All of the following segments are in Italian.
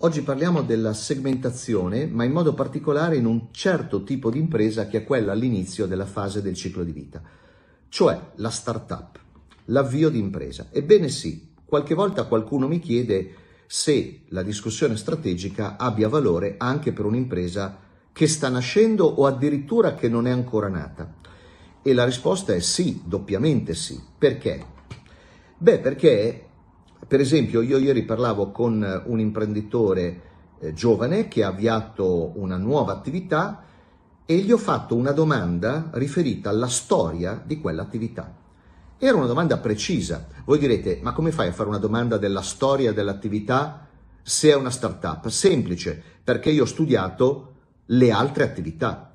Oggi parliamo della segmentazione, ma in modo particolare in un certo tipo di impresa che è quella all'inizio della fase del ciclo di vita, cioè la startup, l'avvio di impresa. Ebbene sì, qualche volta qualcuno mi chiede se la discussione strategica abbia valore anche per un'impresa che sta nascendo o addirittura che non è ancora nata. E la risposta è sì, doppiamente sì. Perché? Beh, perché per esempio, io ieri parlavo con eh, un imprenditore eh, giovane che ha avviato una nuova attività e gli ho fatto una domanda riferita alla storia di quell'attività. Era una domanda precisa. Voi direte, ma come fai a fare una domanda della storia dell'attività se è una startup? Semplice, perché io ho studiato le altre attività.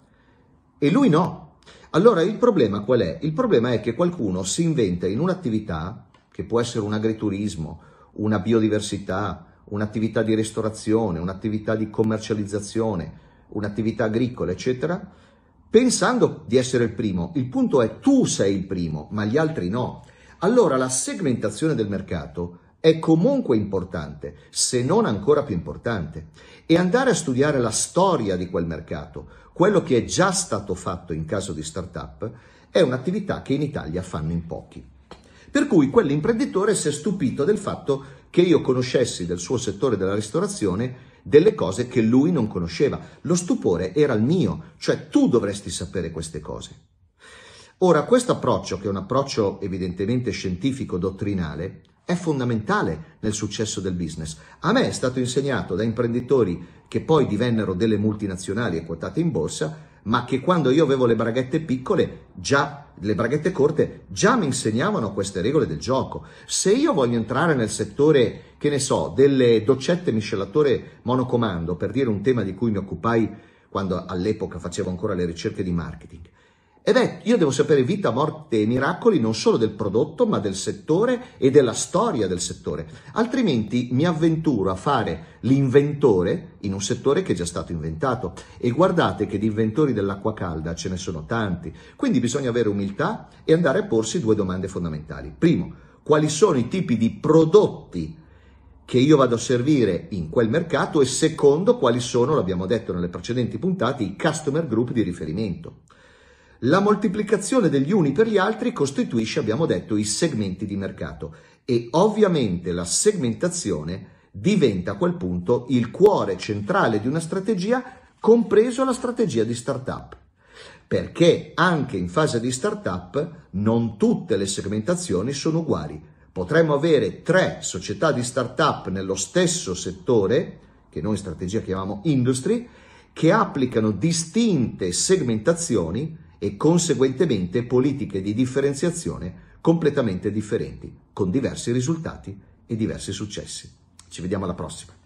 E lui no. Allora il problema qual è? Il problema è che qualcuno si inventa in un'attività che può essere un agriturismo, una biodiversità, un'attività di ristorazione, un'attività di commercializzazione, un'attività agricola, eccetera, pensando di essere il primo. Il punto è tu sei il primo, ma gli altri no. Allora la segmentazione del mercato è comunque importante, se non ancora più importante. E andare a studiare la storia di quel mercato, quello che è già stato fatto in caso di startup, è un'attività che in Italia fanno in pochi. Per cui quell'imprenditore si è stupito del fatto che io conoscessi del suo settore della ristorazione delle cose che lui non conosceva. Lo stupore era il mio, cioè tu dovresti sapere queste cose. Ora, questo approccio, che è un approccio evidentemente scientifico, dottrinale, è fondamentale nel successo del business. A me è stato insegnato da imprenditori che poi divennero delle multinazionali e quotate in borsa, ma che quando io avevo le braghette piccole già le braghette corte già mi insegnavano queste regole del gioco. Se io voglio entrare nel settore, che ne so, delle doccette miscelatore monocomando, per dire un tema di cui mi occupai quando all'epoca facevo ancora le ricerche di marketing, ed beh, io devo sapere vita, morte e miracoli non solo del prodotto, ma del settore e della storia del settore. Altrimenti mi avventuro a fare l'inventore in un settore che è già stato inventato. E guardate che di inventori dell'acqua calda ce ne sono tanti. Quindi bisogna avere umiltà e andare a porsi due domande fondamentali. Primo, quali sono i tipi di prodotti che io vado a servire in quel mercato e secondo quali sono, l'abbiamo detto nelle precedenti puntate, i customer group di riferimento. La moltiplicazione degli uni per gli altri costituisce, abbiamo detto, i segmenti di mercato e ovviamente la segmentazione diventa a quel punto il cuore centrale di una strategia, compreso la strategia di startup. Perché anche in fase di startup non tutte le segmentazioni sono uguali. Potremmo avere tre società di startup nello stesso settore, che noi in strategia chiamiamo industry, che applicano distinte segmentazioni e conseguentemente politiche di differenziazione completamente differenti, con diversi risultati e diversi successi. Ci vediamo alla prossima.